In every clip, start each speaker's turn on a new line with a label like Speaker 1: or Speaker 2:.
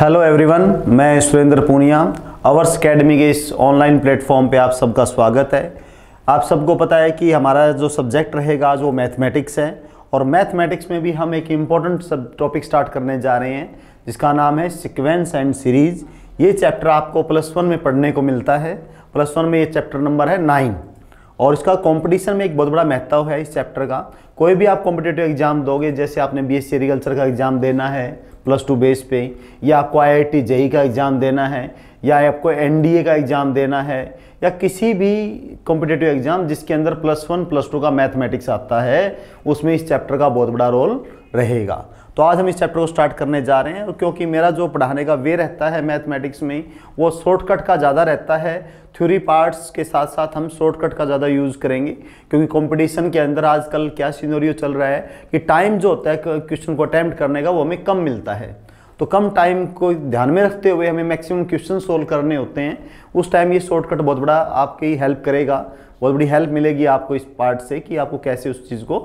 Speaker 1: hello everyone मैं Surendra Poonia hours academy के इस ऑनलाइन प्लेटफॉर्म पे आप सबका स्वागत है आप सबको पता है कि हमारा जो सब्जेक्ट रहेगा आज वो मैथमेटिक्स है और मैथमेटिक्स में भी हम एक इम्पॉर्टेंट सब टॉपिक स्टार्ट करने जा रहे हैं जिसका नाम है सिक्वेंस एंड सीरीज ये चैप्टर आपको प्लस वन में पढ़ने को मिलता है प्लस वन में ये चैप्टर नंबर है नाइन और इसका कंपटीशन में एक बहुत बड़ा महत्व है इस चैप्टर का कोई भी आप कॉम्पिटेटिव एग्जाम दोगे जैसे आपने बी एस एग्रीकल्चर का एग्जाम देना है प्लस टू बेस पे या आपको आई आई जेई का एग्ज़ाम देना है या आपको एन का एग्ज़ाम देना है या किसी भी कॉम्पिटेटिव एग्ज़ाम जिसके अंदर प्लस वन प्लस टू का मैथमेटिक्स आता है उसमें इस चैप्टर का बहुत बड़ा रोल रहेगा तो आज हम इस चैप्टर को स्टार्ट करने जा रहे हैं क्योंकि मेरा जो पढ़ाने का वे रहता है मैथमेटिक्स में वो शॉर्टकट का ज़्यादा रहता है थ्योरी पार्ट्स के साथ साथ हम शॉर्टकट का ज़्यादा यूज़ करेंगे क्योंकि कंपटीशन के अंदर आजकल क्या सीनोरियो चल रहा है कि टाइम जो होता है क्वेश्चन को अटैम्प्ट करने का वो हमें कम मिलता है तो कम टाइम को ध्यान में रखते हुए हमें मैक्सिमम क्वेश्चन सोल्व करने होते हैं उस टाइम ये शॉर्टकट बहुत बड़ा आपकी हेल्प करेगा बहुत बड़ी हेल्प मिलेगी आपको इस पार्ट से कि आपको कैसे उस चीज़ को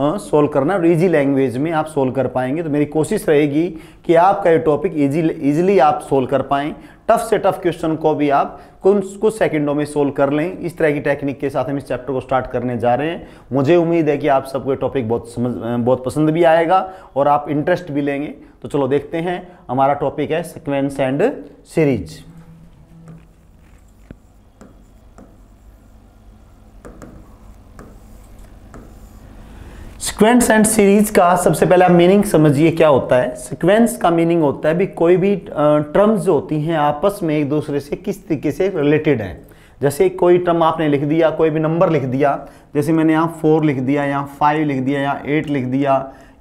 Speaker 1: सोल्व हाँ, करना और ईजी लैंग्वेज में आप सोल्व कर पाएंगे तो मेरी कोशिश रहेगी कि आपका ये टॉपिक ईजी ईजिली आप सोल्व कर पाएँ टफ से टफ क्वेश्चन को भी आप कुछ कुछ सेकंडों में सोल्व कर लें इस तरह की टेक्निक के साथ हम इस चैप्टर को स्टार्ट करने जा रहे हैं मुझे उम्मीद है कि आप सबको ये टॉपिक बहुत समझ बहुत पसंद भी आएगा और आप इंटरेस्ट भी लेंगे तो चलो देखते हैं हमारा टॉपिक है sequence and series sequence and series का सबसे पहले आप मीनिंग समझिए क्या होता है सिक्वेंस का मीनिंग होता है भी कोई भी टर्म्स जो होती हैं आपस में एक दूसरे से किस तरीके से रिलेटेड हैं जैसे कोई टर्म आपने लिख दिया कोई भी नंबर लिख दिया जैसे मैंने यहाँ फोर लिख दिया यहाँ फाइव लिख दिया यहाँ एट लिख दिया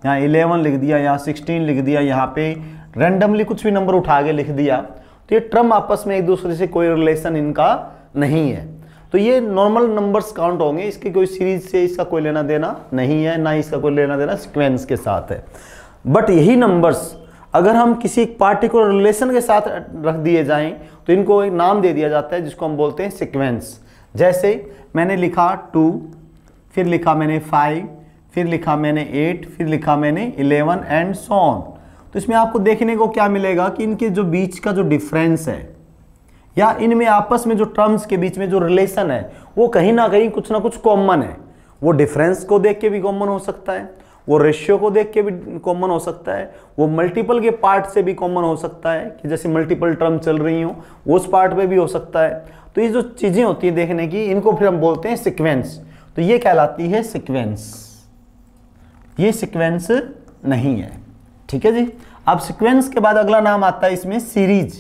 Speaker 1: यहाँ इलेवन लिख दिया यहाँ सिक्सटीन लिख दिया यहाँ पे रेंडमली कुछ भी नंबर उठा के लिख दिया तो ये टर्म आपस में एक दूसरे से कोई रिलेशन इनका नहीं है तो ये नॉर्मल नंबर्स काउंट होंगे इसकी कोई सीरीज से इसका कोई लेना देना नहीं है ना इसका कोई लेना देना सिक्वेंस के साथ है बट यही नंबर्स अगर हम किसी पार्टिकुलर रिलेशन के साथ रख दिए जाएं तो इनको एक नाम दे दिया जाता है जिसको हम बोलते हैं सिक्वेंस जैसे मैंने लिखा टू फिर लिखा मैंने फाइव फिर लिखा मैंने एट फिर लिखा मैंने इलेवन एंड सोन तो इसमें आपको देखने को क्या मिलेगा कि इनके जो बीच का जो डिफरेंस है या इनमें आपस में जो टर्म्स के बीच में जो रिलेशन है वो कहीं ना कहीं कुछ ना कुछ कॉमन है वो डिफरेंस को देख के भी कॉमन हो सकता है वो रेशियो को देख के भी कॉमन हो सकता है वो मल्टीपल के पार्ट से भी कॉमन हो सकता है कि जैसे मल्टीपल टर्म चल रही हो उस पार्ट में भी हो सकता है तो ये जो चीज़ें होती हैं देखने की इनको फिर हम बोलते हैं सिक्वेंस तो ये कहलाती है सिक्वेंस ये सिक्वेंस नहीं है ठीक है जी अब सिक्वेंस के बाद अगला नाम आता है इसमें सीरीज़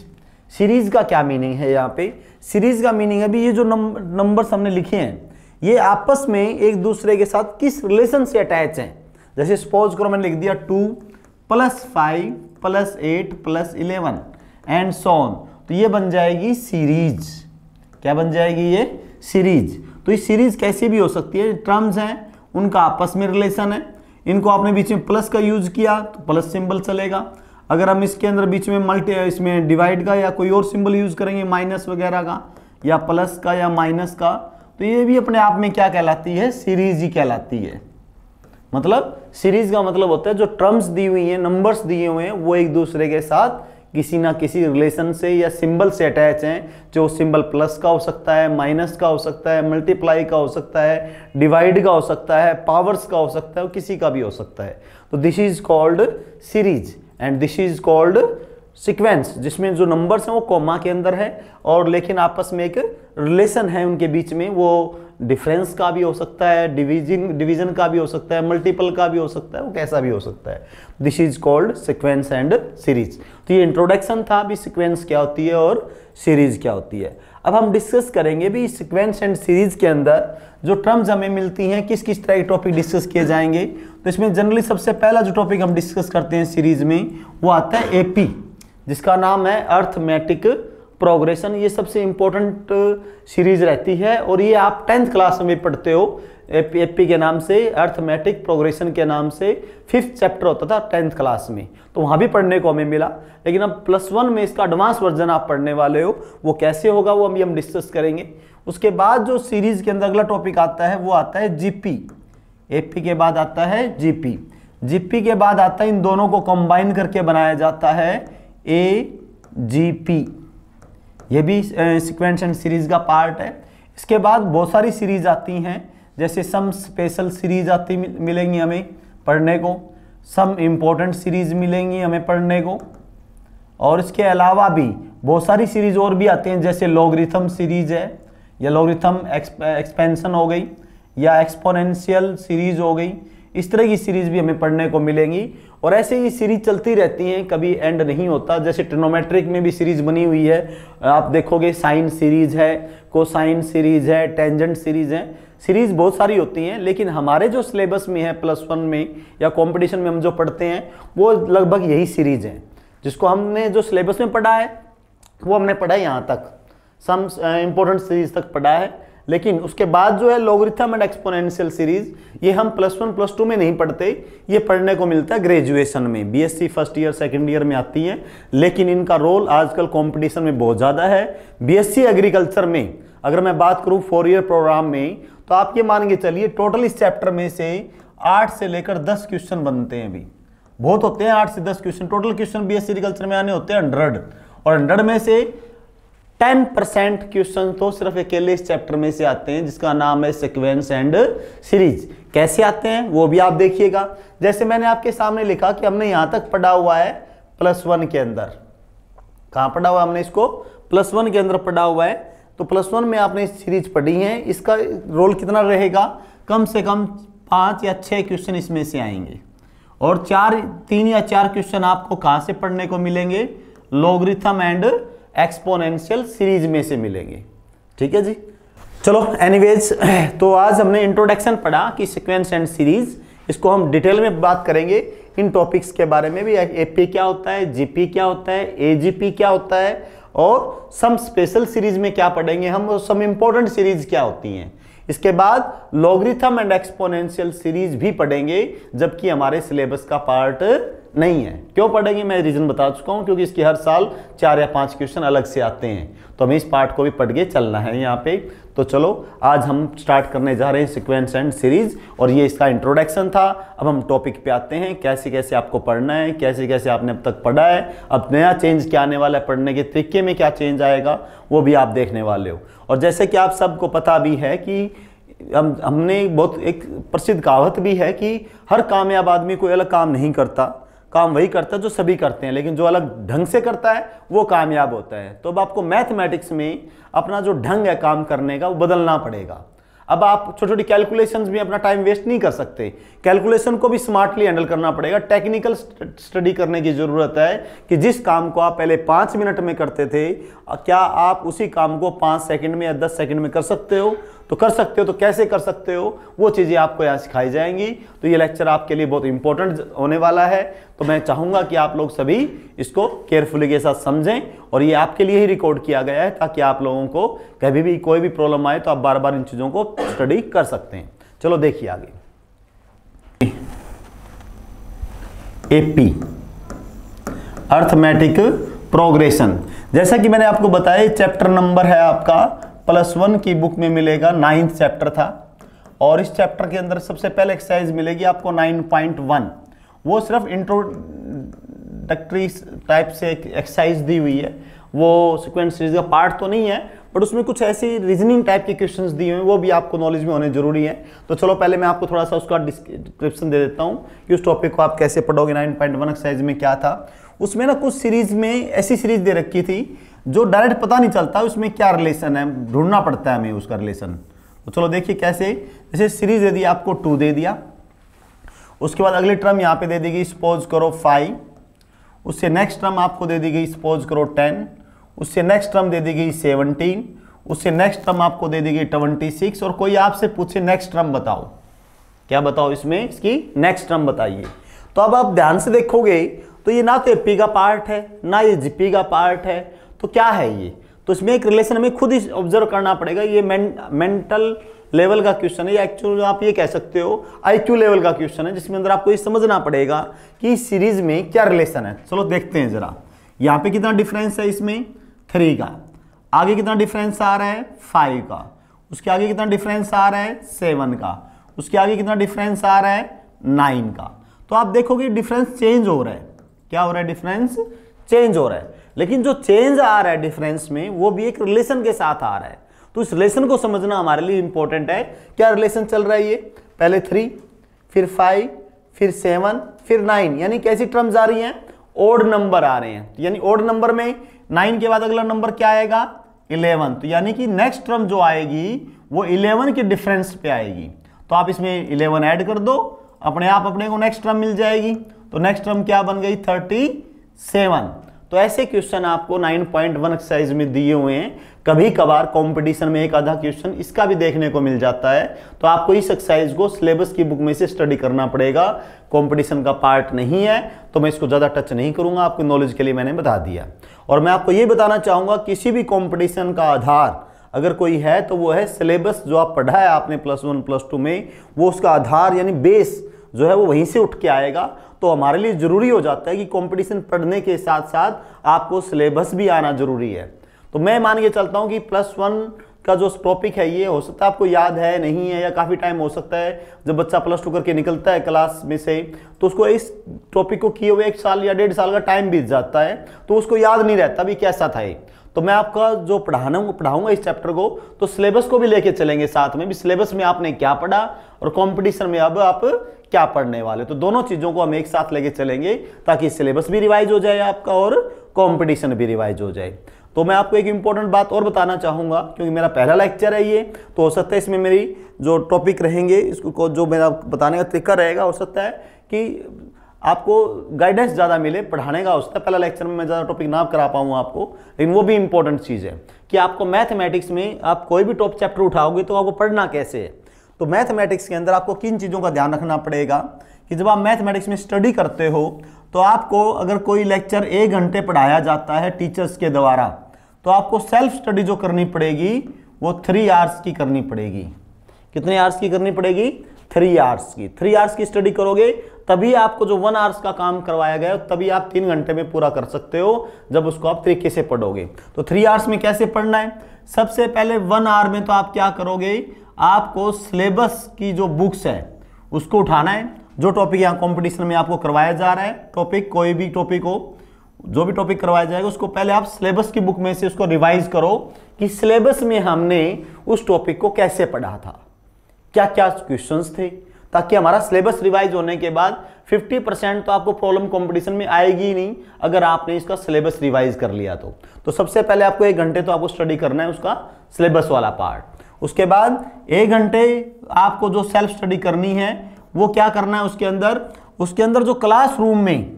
Speaker 1: सीरीज़ का क्या मीनिंग है यहाँ पे सीरीज़ का मीनिंग है अभी ये जो नंबर्स हमने लिखे हैं ये आपस में एक दूसरे के साथ किस रिलेशन से अटैच हैं जैसे सपोज करो मैंने लिख दिया two plus five plus eight plus eleven and so on तो ये बन जाएगी सीरीज क्या बन जाएगी ये सीरीज तो ये सीरीज कैसी भी हो सकती है टर्म्स हैं उनका आपस में रिलेशन है इनको आपने बीच में प्लस का यूज किया तो प्लस सिंबल चलेगा अगर हम इसके अंदर बीच में मल्टी इसमें डिवाइड का या कोई और सिंबल यूज करेंगे माइनस वगैरह का या प्लस का या माइनस का तो ये भी अपने आप में क्या कहलाती है सीरीज ही कहलाती है मतलब सीरीज का मतलब होता है जो टर्म्स दी हुई हैं नंबर्स दिए हुए हैं वो एक दूसरे के साथ किसी ना किसी रिलेशन से या सिंबल से अटैच हैं जो सिंबल प्लस का हो सकता है माइनस का हो सकता है मल्टीप्लाई का हो सकता है डिवाइड का हो सकता है पावर्स का हो सकता है किसी का भी हो सकता है तो this is called series and this is called sequence जिसमें जो नंबर्स हैं वो कॉमा के अंदर है और लेकिन आपस में एक रिलेशन है उनके बीच में वो डिफरेंस का भी हो सकता है डिवीजन डिवीजन का भी हो सकता है मल्टीपल का भी हो सकता है वो कैसा भी हो सकता है this is called sequence and series तो ये इंट्रोडक्शन था अभी सिक्वेंस क्या होती है और सीरीज क्या होती है अब हम डिस्कस करेंगे भी सिक्वेंस एंड सीरीज के अंदर जो टर्म्स हमें मिलती हैं किस किस तरह के टॉपिक डिस्कस किए जाएंगे तो इसमें जनरली सबसे पहला जो टॉपिक हम डिस्कस करते हैं सीरीज में वो आता है एपी जिसका नाम है अर्थमेटिक प्रोग्रेशन ये सबसे इम्पोर्टेंट सीरीज रहती है और ये आप टेंथ क्लास में भी पढ़ते हो एपी के नाम से अर्थमेटिक प्रोग्रेशन के नाम से फिफ्थ चैप्टर होता था टेंथ क्लास में तो वहाँ भी पढ़ने को हमें मिला लेकिन अब प्लस वन में इसका एडवांस वर्जन आप पढ़ने वाले हो वो कैसे होगा वो अभी हम डिस्कस करेंगे उसके बाद जो सीरीज के अंदर अगला टॉपिक आता है वो आता है जीपी एपी के बाद आता है जीपी जीपी के बाद आता है इन दोनों को कंबाइन करके बनाया जाता है ए जी पी ये भी सिक्वेंस एंड सीरीज का पार्ट है इसके बाद बहुत सारी सीरीज आती हैं जैसे सम स्पेशल सीरीज आती मिलेंगी हमें पढ़ने को सम इम्पोर्टेंट सीरीज मिलेंगी हमें पढ़ने को और इसके अलावा भी बहुत सारी सीरीज और भी आती हैं जैसे लॉगरिथम सीरीज है या लॉगरिथम एक्सपेंशन हो गई या एक्सपोनेंशियल सीरीज हो गई इस तरह की सीरीज भी हमें पढ़ने को मिलेंगी और ऐसे ही सीरीज चलती रहती हैं कभी एंड नहीं होता जैसे ट्रिनोमेट्रिक में भी सीरीज बनी हुई है आप देखोगे साइन सीरीज है कोसाइन सीरीज है टेंजेंट सीरीज है सीरीज़ बहुत सारी होती हैं लेकिन हमारे जो सिलेबस में है प्लस वन में या कंपटीशन में हम जो पढ़ते हैं वो लगभग यही सीरीज़ है जिसको हमने जो सिलेबस में पढ़ा है वो हमने पढ़ा है यहाँ तक सम इम्पोर्टेंट सीरीज तक पढ़ा है लेकिन उसके बाद जो है लोग्रिथम एंड एक्सपोनेंशियल सीरीज ये हम प्लस वन प्लस टू में नहीं पढ़ते ये पढ़ने को मिलता है ग्रेजुएशन में BSc first year second year में आती हैं लेकिन इनका रोल आजकल कंपटीशन में बहुत ज़्यादा है बीएससी एग्रीकल्चर में अगर मैं बात करूँ फोर ईयर प्रोग्राम में तो आप ये मान के चलिए टोटल इस चैप्टर में से आठ से लेकर दस क्वेश्चन बनते हैं अभी बहुत होते हैं आठ से दस question total question B S agriculture में आने होते हैं हंड्रेड और हंड्रेड में से टेन परसेंट क्वेश्चन तो सिर्फ अकेले इस चैप्टर में से आते हैं जिसका नाम है सिक्वेंस एंड सीरीज कैसे आते हैं वो भी आप देखिएगा जैसे मैंने आपके सामने लिखा कि हमने यहां तक पढ़ा हुआ है प्लस वन के अंदर कहाँ पढ़ा हुआ हमने इसको प्लस वन के अंदर पढ़ा हुआ है तो प्लस वन में आपने सीरीज पढ़ी है इसका रोल कितना रहेगा कम से कम पांच या छह क्वेश्चन इसमें से आएंगे और चार तीन या चार क्वेश्चन आपको कहाँ से पढ़ने को मिलेंगे लोग्रिथम एंड एक्सपोनेंशियल सीरीज में से मिलेंगे ठीक है जी चलो एनीवेज तो आज हमने इंट्रोडक्शन पढ़ा कि सिक्वेंस एंड सीरीज इसको हम डिटेल में बात करेंगे इन टॉपिक्स के बारे में भी एपी क्या होता है जीपी क्या होता है एजीपी क्या होता है और सम स्पेशल सीरीज में क्या पढ़ेंगे हम सम इम्पोर्टेंट सीरीज क्या होती हैं इसके बाद लॉगरिथम एंड एक्सपोनेंशियल सीरीज भी पढ़ेंगे जबकि हमारे सिलेबस का पार्ट नहीं है क्यों पढ़ेंगे मैं रीजन बता चुका हूं क्योंकि इसके हर साल चार या पांच क्वेश्चन अलग से आते हैं तो हमें इस पार्ट को भी पढ़ के चलना है यहाँ पे तो चलो आज हम स्टार्ट करने जा रहे हैं सिक्वेंस एंड सीरीज और ये इसका इंट्रोडक्शन था अब हम टॉपिक पे आते हैं कैसे कैसे आपको पढ़ना है कैसे कैसे आपने अब तक पढ़ा है अब नया चेंज क्या आने वाला है पढ़ने के तरीके में क्या चेंज आएगा वो भी आप देखने वाले हो और जैसे कि आप सबको पता भी है कि हम हमने बहुत एक प्रसिद्ध कहावत भी है कि हर कामयाब आदमी कोई अलग काम नहीं करता काम वही करता है जो सभी करते हैं लेकिन जो अलग ढंग से करता है वो कामयाब होता है तो अब आपको मैथमेटिक्स में अपना जो ढंग है काम करने का वो बदलना पड़ेगा अब आप छोटी छोटी कैलकुलेशन में अपना टाइम वेस्ट नहीं कर सकते कैलकुलेशन को भी स्मार्टली हैंडल करना पड़ेगा टेक्निकल स्टडी करने की ज़रूरत है कि जिस काम को आप पहले पाँच मिनट में करते थे क्या आप उसी काम को पाँच सेकेंड में या दस सेकेंड में कर सकते हो तो कर सकते हो तो कैसे कर सकते हो वो चीज़ें आपको यहाँ सिखाई जाएंगी तो ये लेक्चर आपके लिए बहुत इंपॉर्टेंट होने वाला है तो मैं चाहूँगा कि आप लोग सभी इसको केयरफुली के साथ समझें और ये आपके लिए ही रिकॉर्ड किया गया है ताकि आप लोगों को कभी भी कोई भी प्रॉब्लम आए तो आप बार बार इन चीज़ों को स्टडी कर सकते हैं चलो देखिए आगे ए पी अर्थमेटिक प्रोग्रेशन जैसा कि मैंने आपको बताया चैप्टर नंबर है आपका प्लस वन की बुक में मिलेगा नाइन्थ चैप्टर था और इस चैप्टर के अंदर सबसे पहले एक्सरसाइज मिलेगी आपको नाइन पॉइंट वन वो सिर्फ इंट्रोडक्टरी टाइप से एक एक्सरसाइज दी हुई है वो सिक्वेंस सीरीज का पार्ट तो नहीं है बट उसमें कुछ ऐसी रीजनिंग टाइप के क्वेश्चंस दिए हुए हैं वो भी आपको नॉलेज में होने जरूरी है तो चलो पहले मैं आपको थोड़ा सा उसका डिस्क्रिप्शन दे देता हूँ कि उस टॉपिक को आप कैसे पढ़ोगे नाइन पॉइंट वन एक्सरसाइज में क्या था उसमें ना कुछ सीरीज में ऐसी सीरीज दे रखी थी जो डायरेक्ट पता नहीं चलता उसमें क्या रिलेशन है ढूंढना पड़ता है हमें उसका रिलेशन तो चलो देखिए कैसे जैसे सीरीज दे दिया आपको टू दे दिया उसके बाद अगली टर्म यहाँ पे दे दी गई सपोज करो फाइव उससे नेक्स्ट टर्म आपको दे दी गई सपोज करो टेन उससे नेक्स्ट टर्म दे दी गई सेवनटीन उससे नेक्स्ट टर्म आपको दे दी गई ट्वेंटी सिक्स और कोई आपसे पूछे नेक्स्ट टर्म बताओ क्या बताओ इसमें इसकी नेक्स्ट टर्म बताइए तो अब आप ध्यान से देखोगे तो ये ना तो एपी का पार्ट है ना ये जीपी का पार्ट है तो क्या है ये तो इसमें एक रिलेशन हमें खुद ही ऑब्जर्व करना पड़ेगा ये मेंटल लेवल का क्वेश्चन है या एक्चुअल आप ये कह सकते हो आईक्यू लेवल का क्वेश्चन है जिसमें अंदर आपको ये समझना पड़ेगा कि सीरीज में क्या रिलेशन है चलो देखते हैं जरा यहाँ पे कितना डिफरेंस है इसमें थ्री का आगे कितना डिफरेंस आ रहा है फाइव का उसके आगे कितना डिफरेंस आ रहा है सेवन का उसके आगे कितना डिफरेंस आ रहा है नाइन का तो आप देखोगे डिफरेंस चेंज हो रहा है क्या हो रहा है डिफरेंस चेंज हो रहा है लेकिन जो चेंज आ रहा है डिफरेंस में वो भी एक रिलेशन के साथ आ रहा है तो इस रिलेशन को समझना हमारे लिए इंपॉर्टेंट है क्या रिलेशन चल रहा है ये पहले थ्री फिर फाइव फिर सेवन फिर नाइन यानी कैसी टर्म्स आ रही हैं ओड नंबर आ रहे हैं तो यानी ओड नंबर में नाइन के बाद अगला नंबर क्या आएगा इलेवन तो यानी कि नेक्स्ट टर्म जो आएगी वो इलेवन के डिफरेंस पे आएगी तो आप इसमें इलेवन ऐड कर दो अपने आप अपने को नेक्स्ट टर्म मिल जाएगी तो नेक्स्ट टर्म क्या बन गई थर्टी सेवन तो ऐसे क्वेश्चन आपको 9.1 एक्सरसाइज में दिए हुए हैं कभी कभार कंपटीशन में एक आधा क्वेश्चन इसका भी देखने को मिल जाता है तो आपको इस एक्सरसाइज को सिलेबस की बुक में से स्टडी करना पड़ेगा कंपटीशन का पार्ट नहीं है तो मैं इसको ज़्यादा टच नहीं करूंगा आपकी नॉलेज के लिए मैंने बता दिया और मैं आपको ये बताना चाहूँगा किसी भी कॉम्पिटिशन का आधार अगर कोई है तो वो है सिलेबस जो आप पढ़ा है आपने प्लस वन प्लस टू में वो उसका आधार यानी बेस जो है वो वहीं से उठ के आएगा तो हमारे लिए ज़रूरी हो जाता है कि कंपटीशन पढ़ने के साथ साथ आपको सिलेबस भी आना ज़रूरी है तो मैं मान के चलता हूँ कि प्लस वन का जो टॉपिक है ये हो सकता है आपको याद है नहीं है या काफ़ी टाइम हो सकता है जब बच्चा प्लस टू करके निकलता है क्लास में से तो उसको इस टॉपिक को किए हुए एक साल या डेढ़ साल का टाइम बीत जाता है तो उसको याद नहीं रहता भी कैसा था ये तो मैं आपका जो पढ़ाना पढ़ाऊंगा इस चैप्टर को तो सिलेबस को भी लेके चलेंगे साथ में भी सिलेबस में आपने क्या पढ़ा और कंपटीशन में अब आप क्या पढ़ने वाले तो दोनों चीज़ों को हम एक साथ लेके चलेंगे ताकि सिलेबस भी रिवाइज हो जाए आपका और कॉम्पिटिशन भी रिवाइज हो जाए तो मैं आपको एक इंपॉर्टेंट बात और बताना चाहूँगा क्योंकि मेरा पहला लेक्चर है ये तो हो सकता है इसमें मेरी जो टॉपिक रहेंगे इसको जो मेरा बताने का तरीका रहेगा हो सकता है कि आपको गाइडेंस ज़्यादा मिले पढ़ाने का उसका पहला लेक्चर में मैं ज़्यादा टॉपिक ना करा पाऊँ आपको लेकिन वो भी इंपॉर्टेंट चीज़ है कि आपको मैथमेटिक्स में आप कोई भी टॉप चैप्टर उठाओगे तो आपको पढ़ना कैसे है तो मैथमेटिक्स के अंदर आपको किन चीज़ों का ध्यान रखना पड़ेगा कि जब आप मैथमेटिक्स में स्टडी करते हो तो आपको अगर कोई लेक्चर एक घंटे पढ़ाया जाता है टीचर्स के द्वारा तो आपको सेल्फ स्टडी जो करनी पड़ेगी वो थ्री आवर्स की करनी पड़ेगी कितने आवर्स की करनी पड़ेगी थ्री आवर्स की थ्री आवर्स की स्टडी करोगे तभी आपको जो वन आवर्स का काम करवाया गया तभी आप तीन घंटे में पूरा कर सकते हो जब उसको आप तरीके से पढ़ोगे तो थ्री आवर्स में कैसे पढ़ना है सबसे पहले वन आवर में तो आप क्या करोगे आपको सिलेबस की जो बुक्स है उसको उठाना है जो टॉपिक यहाँ कंपटीशन में आपको करवाया जा रहा है टॉपिक कोई भी टॉपिक हो जो भी टॉपिक करवाया जाएगा उसको पहले आप सिलेबस की बुक में से उसको रिवाइज करो कि सिलेबस में हमने उस टॉपिक को कैसे पढ़ा था क्या क्या क्वेश्चंस थे ताकि हमारा सिलेबस रिवाइज होने के बाद 50 परसेंट तो आपको प्रॉब्लम कंपटीशन में आएगी ही नहीं अगर आपने इसका सिलेबस रिवाइज कर लिया तो तो सबसे पहले आपको एक घंटे तो आपको स्टडी करना है उसका सिलेबस वाला पार्ट उसके बाद एक घंटे आपको जो सेल्फ स्टडी करनी है वो क्या करना है उसके अंदर उसके अंदर जो क्लासरूम में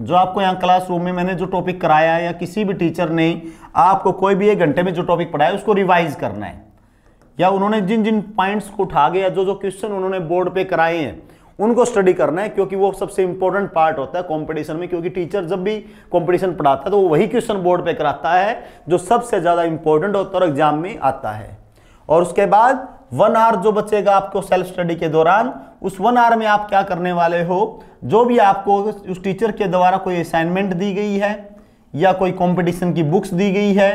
Speaker 1: जो आपको यहाँ क्लासरूम में मैंने जो टॉपिक कराया है या किसी भी टीचर ने आपको कोई भी एक घंटे में जो टॉपिक पढ़ाया उसको रिवाइज करना है या उन्होंने जिन जिन पॉइंट्स को उठा गया जो जो क्वेश्चन उन्होंने बोर्ड पे कराए हैं उनको स्टडी करना है क्योंकि वो सबसे इंपॉर्टेंट पार्ट होता है कॉम्पिटिशन में क्योंकि टीचर जब भी कॉम्पिटिशन पढ़ाता है तो वो वही क्वेश्चन बोर्ड पर कराता है जो सबसे ज़्यादा इंपॉर्टेंट होता है और एग्जाम में आता है और उसके बाद वन आवर जो बचेगा आपको सेल्फ स्टडी के दौरान उस वन आवर में आप क्या करने वाले हो जो भी आपको उस टीचर के द्वारा कोई असाइनमेंट दी गई है या कोई कंपटीशन की बुक्स दी गई है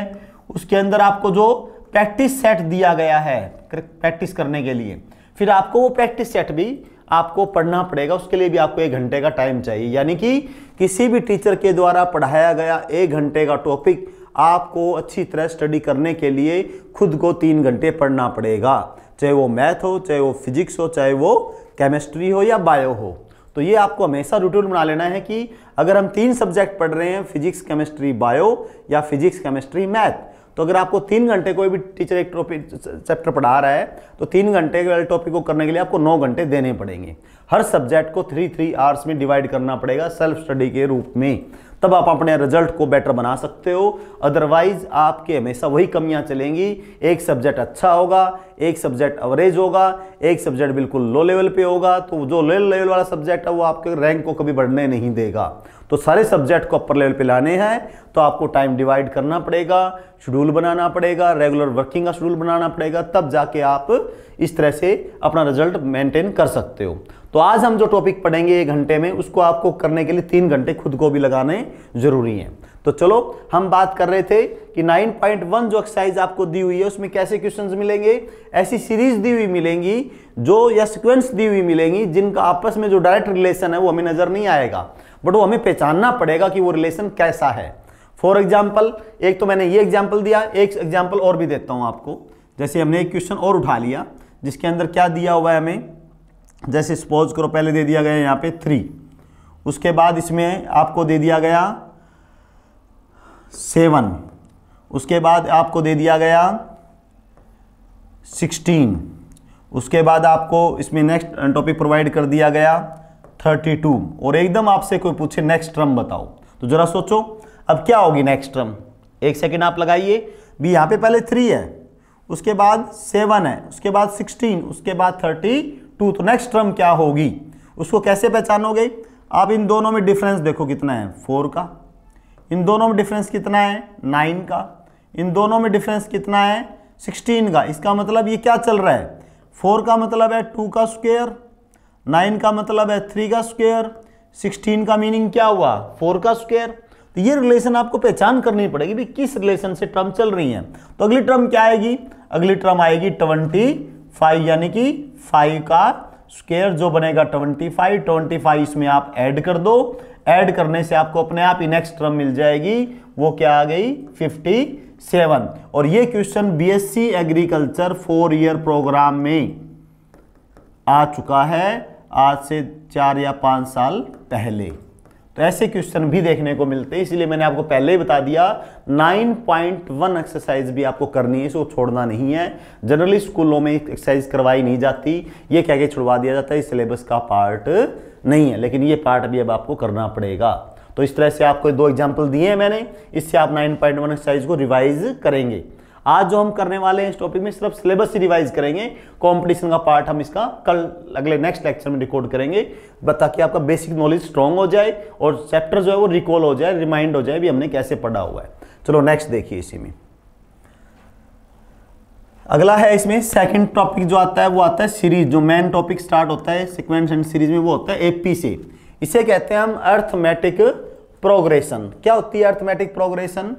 Speaker 1: उसके अंदर आपको जो प्रैक्टिस सेट दिया गया है प्रैक्टिस करने के लिए फिर आपको वो प्रैक्टिस सेट भी आपको पढ़ना पड़ेगा उसके लिए भी आपको एक घंटे का टाइम चाहिए यानी कि किसी भी टीचर के द्वारा पढ़ाया गया एक घंटे का टॉपिक आपको अच्छी तरह स्टडी करने के लिए खुद को तीन घंटे पढ़ना पड़ेगा चाहे वो मैथ हो चाहे वो फिजिक्स हो चाहे वो केमिस्ट्री हो या बायो हो तो ये आपको हमेशा रूटीन बना लेना है कि अगर हम तीन सब्जेक्ट पढ़ रहे हैं फिजिक्स केमिस्ट्री बायो या फिजिक्स केमिस्ट्री मैथ तो अगर आपको तीन घंटे कोई भी टीचर एक टॉपिक चैप्टर पढ़ा रहा है तो तीन घंटे के टॉपिक को करने के लिए आपको नौ घंटे देने पड़ेंगे हर सब्जेक्ट को थ्री थ्री आवर्स में डिवाइड करना पड़ेगा सेल्फ स्टडी के रूप में तब आप अपने रिजल्ट को बेटर बना सकते हो अदरवाइज आपके हमेशा वही कमियां चलेंगी एक सब्जेक्ट अच्छा होगा एक सब्जेक्ट एवरेज होगा एक सब्जेक्ट बिल्कुल लो लेवल पे होगा तो जो लो लेवल वाला सब्जेक्ट है वो आपके रैंक को कभी बढ़ने नहीं देगा तो सारे सब्जेक्ट को अपर लेवल पे लाने हैं तो आपको टाइम डिवाइड करना पड़ेगा शेड्यूल बनाना पड़ेगा रेगुलर वर्किंग का शेड्यूल बनाना पड़ेगा तब जाके आप इस तरह से अपना रिजल्ट मेंटेन कर सकते हो तो आज हम जो टॉपिक पढ़ेंगे एक घंटे में उसको आपको करने के लिए तीन घंटे खुद को भी लगाने जरूरी हैं तो चलो हम बात कर रहे थे कि 9.1 जो एक्सरसाइज आपको दी हुई है उसमें कैसे क्वेश्चंस मिलेंगे ऐसी सीरीज दी हुई मिलेंगी जो या सिक्वेंस दी हुई मिलेंगी जिनका आपस में जो डायरेक्ट रिलेशन है वो हमें नज़र नहीं आएगा बट वो हमें पहचानना पड़ेगा कि वो रिलेशन कैसा है फॉर एग्जाम्पल एक तो मैंने ये एग्जाम्पल दिया एक एग्जाम्पल और भी देता हूँ आपको जैसे हमने एक क्वेश्चन और उठा लिया जिसके अंदर क्या दिया हुआ है हमें जैसे सपोज करो पहले दे दिया गया यहाँ पे थ्री उसके बाद इसमें आपको दे दिया गया सेवन उसके बाद आपको दे दिया गया सिक्सटीन उसके बाद आपको इसमें नेक्स्ट टॉपिक प्रोवाइड कर दिया गया थर्टी टू और एकदम आपसे कोई पूछे नेक्स्ट टर्म बताओ तो जरा सोचो अब क्या होगी नेक्स्ट टर्म एक सेकेंड आप लगाइए भी यहाँ पे पहले थ्री है उसके बाद सेवन है उसके बाद सिक्सटीन उसके बाद थर्टी टू तो नेक्स्ट टर्म क्या होगी उसको कैसे पहचानोगे आप इन दोनों में डिफरेंस देखो कितना है फोर का इन दोनों में डिफरेंस कितना है नाइन का इन दोनों में डिफरेंस कितना है सिक्सटीन का इसका मतलब ये क्या चल रहा है फोर का मतलब है टू का स्क्वेयर नाइन का मतलब है थ्री का स्क्वेयर सिक्सटीन का मीनिंग क्या हुआ फोर का स्क्वेयर तो ये रिलेशन आपको पहचान करनी पड़ेगी भी किस रिलेशन से टर्म चल रही है तो अगली टर्म क्या आएगी अगली टर्म आएगी ट्वेंटी फाइव यानी कि फाइव का स्क्वेयर जो बनेगा ट्वेंटी फाइव ट्वेंटी फाइव इसमें आप ऐड कर दो ऐड करने से आपको अपने आप ही नेक्स्ट टर्म मिल जाएगी वो क्या आ गई फिफ्टी सेवन और ये question BSc agriculture four year programme में आ चुका है आज से चार या पाँच साल पहले तो ऐसे क्वेश्चन भी देखने को मिलते हैं इसलिए मैंने आपको पहले ही बता दिया 9.1 एक्सरसाइज भी आपको करनी है इसको छोड़ना नहीं है जनरली स्कूलों में एक्सरसाइज करवाई नहीं जाती ये कह के छुड़वा दिया जाता है इस सिलेबस का पार्ट नहीं है लेकिन ये पार्ट भी अब आपको करना पड़ेगा तो इस तरह से आपको दो एग्जाम्पल दिए हैं मैंने इससे आप नाइन एक्सरसाइज को रिवाइज करेंगे आज जो हम करने वाले हैं इस टॉपिक में सिर्फ सिलेबस ही रिवाइज करेंगे कॉम्पिटिशन का पार्ट हम इसका कल अगले नेक्स्ट लेक्चर में रिकॉर्ड करेंगे ताकि आपका बेसिक नॉलेज स्ट्रॉन्ग हो जाए और चैप्टर जो है वो रिकॉल हो जाए रिमाइंड हो जाए भी हमने कैसे पढ़ा हुआ है चलो नेक्स्ट देखिए इसी में अगला है इसमें सेकंड टॉपिक जो आता है वो आता है सीरीज जो मेन टॉपिक स्टार्ट होता है सिक्वेंस एंड सीरीज में वो होता है एपी से इसे कहते हैं हम अर्थमेटिक प्रोग्रेशन क्या होती है अर्थमेटिक प्रोग्रेशन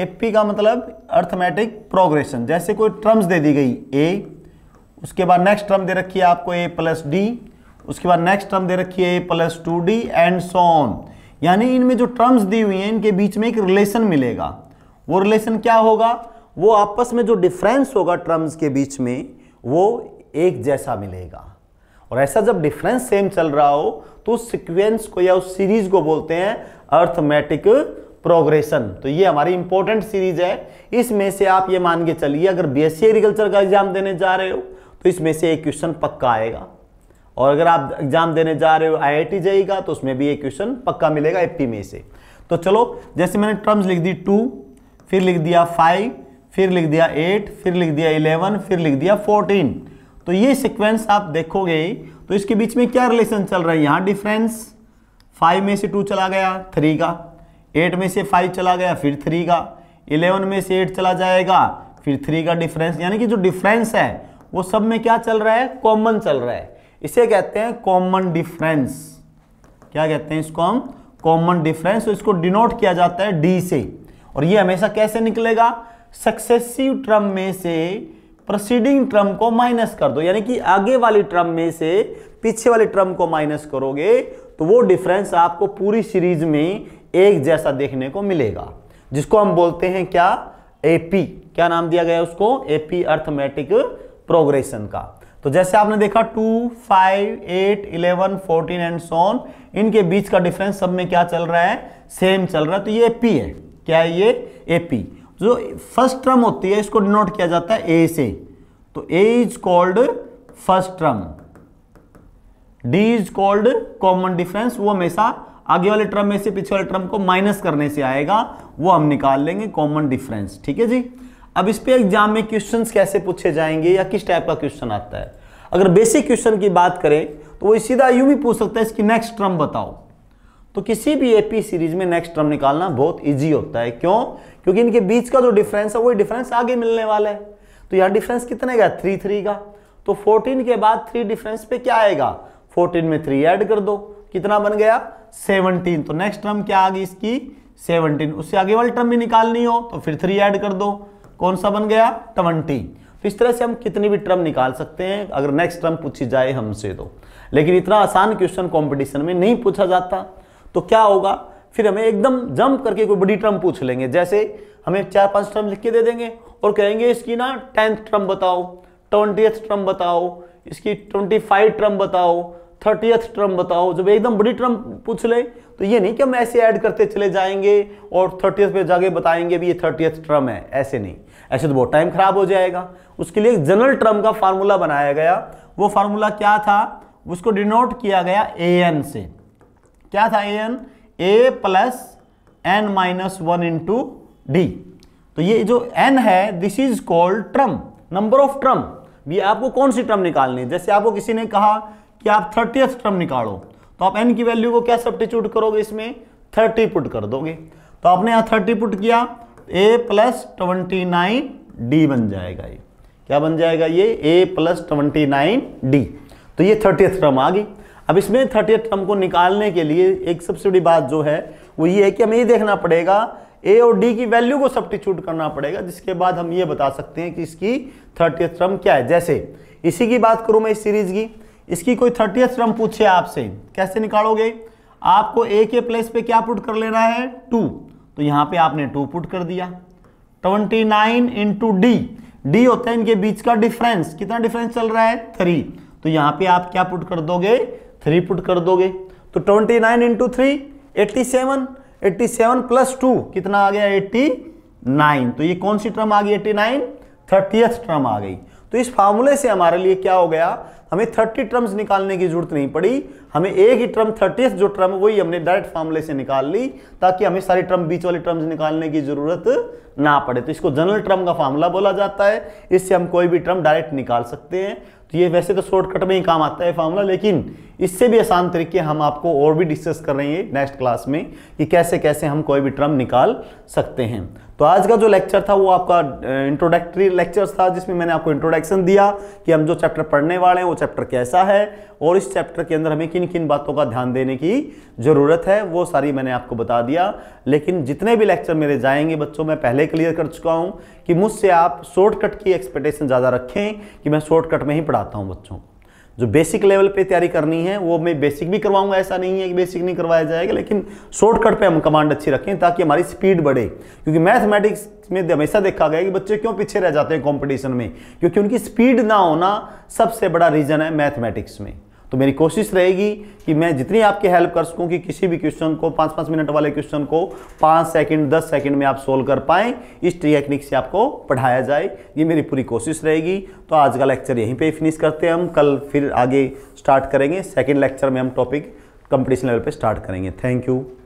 Speaker 1: एपी का मतलब अर्थमेटिक प्रोग्रेशन जैसे कोई टर्म्स दे दी गई ए उसके बाद नेक्स्ट टर्म दे रखी है आपको ए प्लस डी उसके बाद नेक्स्ट टर्म दे रखी है A plus two D and so on यानी इनमें जो टर्म्स दी हुई हैं इनके बीच में एक रिलेशन मिलेगा वो रिलेशन क्या होगा वो आपस में जो डिफरेंस होगा टर्म्स के बीच में वो एक जैसा मिलेगा और ऐसा जब डिफरेंस सेम चल रहा हो तो उस सिक्वेंस को या उस सीरीज को बोलते हैं अर्थमेटिक प्रोग्रेशन तो ये हमारी इंपॉर्टेंट सीरीज है इसमें से आप ये मान के चलिए अगर बीएससी एग्रीकल्चर का एग्जाम देने जा रहे हो तो इसमें से एक क्वेश्चन पक्का आएगा और अगर आप एग्जाम देने जा रहे हो आई आई जाएगा तो उसमें भी एक क्वेश्चन पक्का मिलेगा एपी में से तो चलो जैसे मैंने टर्म्स लिख दी टू फिर लिख दिया फाइव फिर लिख दिया एट फिर लिख दिया इलेवन फिर लिख दिया फोर्टीन तो ये सिक्वेंस आप देखोगे तो इसके बीच में क्या रिलेशन चल रहा है यहाँ डिफरेंस फाइव में से टू चला गया थ्री का एट में से फाइव चला गया फिर थ्री का इलेवन में से एट चला जाएगा फिर थ्री का डिफरेंस यानी कि जो डिफरेंस है वो सब में क्या चल रहा है कॉमन चल रहा है इसे कहते हैं कॉमन डिफरेंस क्या कहते हैं इसको हम कॉमन डिफरेंस तो इसको डिनोट किया जाता है डी से और ये हमेशा कैसे निकलेगा सक्सेसिव ट्रम में से प्रसीडिंग ट्रम को माइनस कर दो यानी कि आगे वाली ट्रम में से पीछे वाली ट्रम को माइनस करोगे तो वो डिफरेंस आपको पूरी सीरीज में एक जैसा देखने को मिलेगा जिसको हम बोलते हैं क्या एपी क्या नाम दिया गया उसको एपी अर्थमेटिक प्रोग्रेशन का तो जैसे आपने देखा two five eight eleven fourteen and so on इनके बीच का डिफरेंस सब में क्या चल रहा है सेम चल रहा है तो ये पी है क्या है ये ए पी जो फर्स्ट टर्म होती है इसको डिनोट किया जाता है ए से तो A is called first term D is called common difference वो हमेशा आगे वाले टर्म में से पिछले वाले टर्म को माइनस करने से आएगा वो हम निकाल लेंगे कॉमन डिफरेंस ठीक है जी अब इस पे एग्जाम में क्वेश्चन कैसे पूछे जाएंगे या किस टाइप का क्वेश्चन आता है अगर बेसिक क्वेश्चन की बात करें तो वो सीधा यूं भी पूछ सकता है इसकी नेक्स्ट टर्म बताओ तो किसी भी एपी सीरीज में नेक्स्ट टर्म निकालना बहुत इजी होता है क्यों क्योंकि इनके बीच का जो डिफरेंस है वही डिफरेंस आगे मिलने वाला है तो यहाँ डिफरेंस कितने का थ्री थ्री का तो फोर्टीन के बाद थ्री डिफरेंस पे क्या आएगा फोर्टीन में थ्री ऐड कर दो कितना बन गया सेवनटीन तो नेक्स्ट टर्म क्या आ गई इसकी सेवनटीन उससे आगे वाली टर्म भी निकालनी हो तो फिर थ्री ऐड कर दो कौन सा बन गया ट्वेंटी तो इस तरह से हम कितनी भी टर्म निकाल सकते हैं अगर नेक्स्ट टर्म पूछी जाए हमसे तो लेकिन इतना आसान क्वेश्चन कॉम्पिटिशन में नहीं पूछा जाता तो क्या होगा फिर हमें एकदम जंप करके कोई बड़ी टर्म पूछ लेंगे जैसे हमें चार पांच टर्म लिख के दे देंगे और कहेंगे इसकी ना टेंथ टर्म बताओ ट्वेंटीथ टर्म बताओ इसकी ट्वेंटी फाइव टर्म बताओ थर्टीथ टर्म बताओ जब एकदम बड़ी टर्म पूछ ले तो ये नहीं कि हम ऐसे ऐड करते चले जाएंगे और थर्टियथ पे जाके बताएंगे भी ये थर्टियथ टर्म है ऐसे नहीं ऐसे तो बहुत टाइम खराब हो जाएगा उसके लिए जनरल टर्म का फार्मूला बनाया गया वो फार्मूला क्या था उसको डिनोट किया गया ए एन से क्या था n A plus n minus one into D तो ये जो एन है this is called term number of term ये आपको कौन सी ट्रम निकालनी है जैसे आपको किसी ने कहा कि आप थर्टियथ ट्रम निकालो तो आप एन की वैल्यू को क्या सब्टीट्यूट करोगे इसमें थर्टी पुट कर दोगे तो आपने यहाँ थर्टी पुट किया A plus twenty nine D बन जाएगा ये क्या बन जाएगा ये A plus twenty nine D तो ये थर्टी ट्रम आ गई अब इसमें थर्टी टर्म को निकालने के लिए एक सबसे बड़ी बात जो है वो ये है कि हमें ये देखना पड़ेगा ए और डी की वैल्यू को सब्टीट्यूट करना पड़ेगा जिसके बाद हम ये बता सकते हैं कि इसकी थर्टी टर्म क्या है जैसे इसी की बात करूँ मैं इस सीरीज की इसकी कोई थर्टी टर्म पूछे आपसे कैसे निकालोगे आपको ए के प्लेस पे क्या पुट कर लेना है टू तो यहाँ पे आपने टू पुट कर दिया twenty nine into D D होता है इनके बीच का डिफरेंस कितना डिफरेंस चल रहा है थ्री तो यहाँ पे आप क्या पुट कर दोगे थ्री पुट कर दोगे तो twenty nine into three eighty seven eighty seven plus two कितना आ गया एट्टी नाइन तो ये कौन सी टर्म आ गई एट्टी नाइन थर्टीएथ टर्म आ गई तो इस फार्मूले से हमारे लिए क्या हो गया हमें थर्टी टर्म्स निकालने की जरूरत नहीं पड़ी हमें एक ही टर्म थर्टी जो टर्म वही हमने डायरेक्ट फार्मूले से निकाल ली ताकि हमें सारी टर्म बीच वाली टर्म्स निकालने की जरूरत ना पड़े तो इसको जनरल टर्म का फार्मूला बोला जाता है इससे हम कोई भी टर्म डायरेक्ट निकाल सकते हैं ये वैसे तो शॉर्टकट में ही काम आता है फॉर्मूला लेकिन इससे भी आसान तरीके हम आपको और भी डिस्कस कर रहे हैं नेक्स्ट क्लास में कि कैसे कैसे हम कोई भी ट्रम निकाल सकते हैं तो आज का जो लेक्चर था वो आपका इंट्रोडक्टरी लेक्चर था जिसमें मैंने आपको इंट्रोडक्शन दिया कि हम जो चैप्टर पढ़ने वाले हैं वो चैप्टर कैसा है और इस चैप्टर के अंदर हमें किन किन बातों का ध्यान देने की ज़रूरत है वो सारी मैंने आपको बता दिया लेकिन जितने भी लेक्चर मेरे जाएंगे बच्चों मैं पहले क्लियर कर चुका हूँ कि मुझसे आप शॉर्टकट की एक्सपेक्टेशन ज़्यादा रखें कि मैं शॉर्टकट में ही पढ़ाता हूँ बच्चों को जो बेसिक लेवल पे तैयारी करनी है वो मैं बेसिक भी करवाऊंगा ऐसा नहीं है कि बेसिक नहीं करवाया जाएगा लेकिन शॉर्टकट पे हम कमांड अच्छी रखें ताकि हमारी स्पीड बढ़े क्योंकि मैथमेटिक्स में हमेशा देखा गया कि बच्चे क्यों पीछे रह जाते हैं कॉम्पिटिशन में क्योंकि उनकी स्पीड ना होना सबसे बड़ा रीज़न है मैथमेटिक्स में तो मेरी कोशिश रहेगी कि मैं जितनी आपकी हेल्प कर सकूं कि किसी भी क्वेश्चन को पाँच पाँच मिनट वाले क्वेश्चन को पाँच सेकंड दस सेकंड में आप सोल्व कर पाएँ इस टेक्निक से आपको पढ़ाया जाए ये मेरी पूरी कोशिश रहेगी तो आज का लेक्चर यहीं पर फिनिश करते हैं हम कल फिर आगे स्टार्ट करेंगे सेकेंड लेक्चर में हम टॉपिक कंपटीशन लेवल पर स्टार्ट करेंगे थैंक यू